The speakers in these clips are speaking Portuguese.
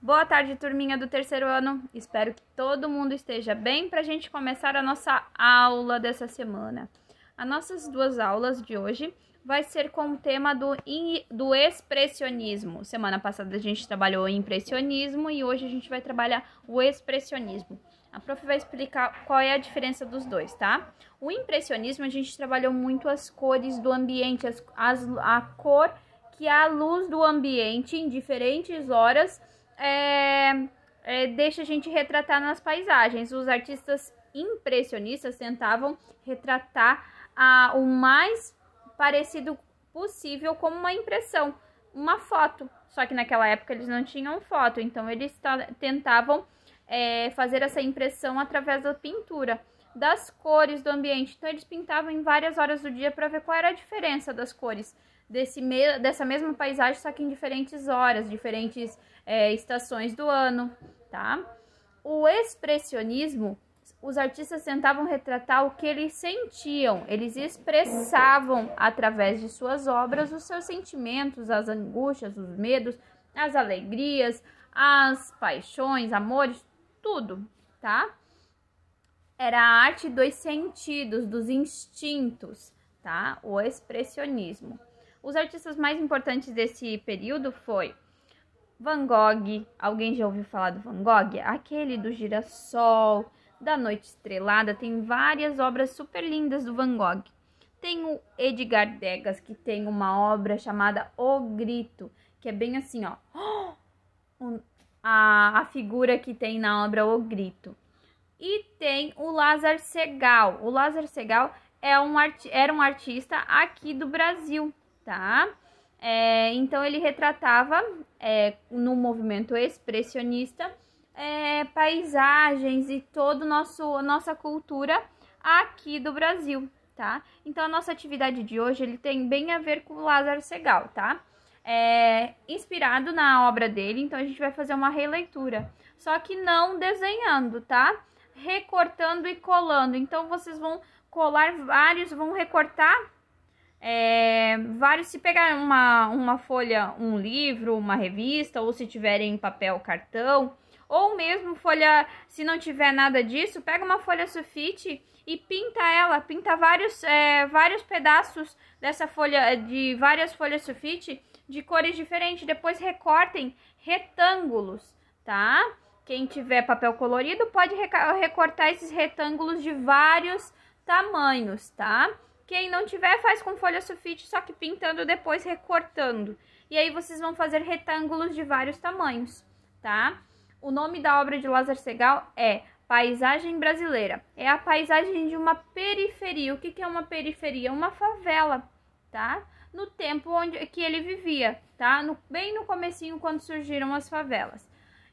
Boa tarde, turminha do terceiro ano. Espero que todo mundo esteja bem para a gente começar a nossa aula dessa semana. As nossas duas aulas de hoje vai ser com o tema do, do expressionismo. Semana passada a gente trabalhou o impressionismo e hoje a gente vai trabalhar o expressionismo. A prof vai explicar qual é a diferença dos dois, tá? O impressionismo a gente trabalhou muito as cores do ambiente, as, as a cor que é a luz do ambiente em diferentes horas é, é, deixa a gente retratar nas paisagens. Os artistas impressionistas tentavam retratar a, o mais parecido possível como uma impressão, uma foto. Só que naquela época eles não tinham foto, então eles tentavam é, fazer essa impressão através da pintura das cores do ambiente. Então eles pintavam em várias horas do dia para ver qual era a diferença das cores desse me dessa mesma paisagem, só que em diferentes horas, diferentes é, estações do ano, tá? O expressionismo, os artistas tentavam retratar o que eles sentiam, eles expressavam através de suas obras os seus sentimentos, as angústias, os medos, as alegrias, as paixões, amores, tudo, tá? era a arte dos sentidos, dos instintos, tá? O expressionismo. Os artistas mais importantes desse período foi Van Gogh, alguém já ouviu falar do Van Gogh? Aquele do girassol, da noite estrelada, tem várias obras super lindas do Van Gogh. Tem o Edgar Degas, que tem uma obra chamada O Grito, que é bem assim, ó. A, a figura que tem na obra O Grito. E tem o Lázaro Segal. O Lázaro Segal é um era um artista aqui do Brasil, tá? É, então ele retratava é, no movimento expressionista é, paisagens e todo nosso nossa cultura aqui do Brasil, tá? Então a nossa atividade de hoje ele tem bem a ver com o Lázaro Segal, tá? É, inspirado na obra dele, então a gente vai fazer uma releitura, só que não desenhando, tá? recortando e colando. Então, vocês vão colar vários, vão recortar é, vários. Se pegar uma, uma folha, um livro, uma revista, ou se tiverem papel, cartão, ou mesmo folha, se não tiver nada disso, pega uma folha sulfite e pinta ela, pinta vários, é, vários pedaços dessa folha, de várias folhas sulfite de cores diferentes. Depois recortem retângulos, tá? Quem tiver papel colorido pode recortar esses retângulos de vários tamanhos, tá? Quem não tiver, faz com folha sulfite, só que pintando depois recortando. E aí vocês vão fazer retângulos de vários tamanhos, tá? O nome da obra de Lázaro Segal é Paisagem Brasileira. É a paisagem de uma periferia. O que, que é uma periferia? Uma favela, tá? No tempo onde que ele vivia, tá? No, bem no comecinho quando surgiram as favelas.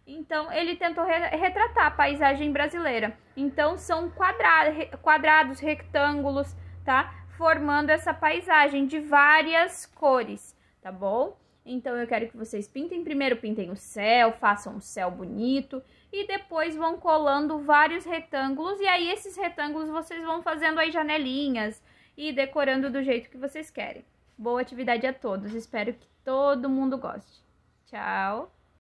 Então, ele tentou re retratar a paisagem brasileira. Então, são quadra quadrados, retângulos, tá? Formando essa paisagem de várias cores, tá bom? Então, eu quero que vocês pintem. Primeiro, pintem o céu, façam um céu bonito. E depois vão colando vários retângulos. E aí, esses retângulos vocês vão fazendo as janelinhas e decorando do jeito que vocês querem. Boa atividade a todos. Espero que todo mundo goste. Tchau!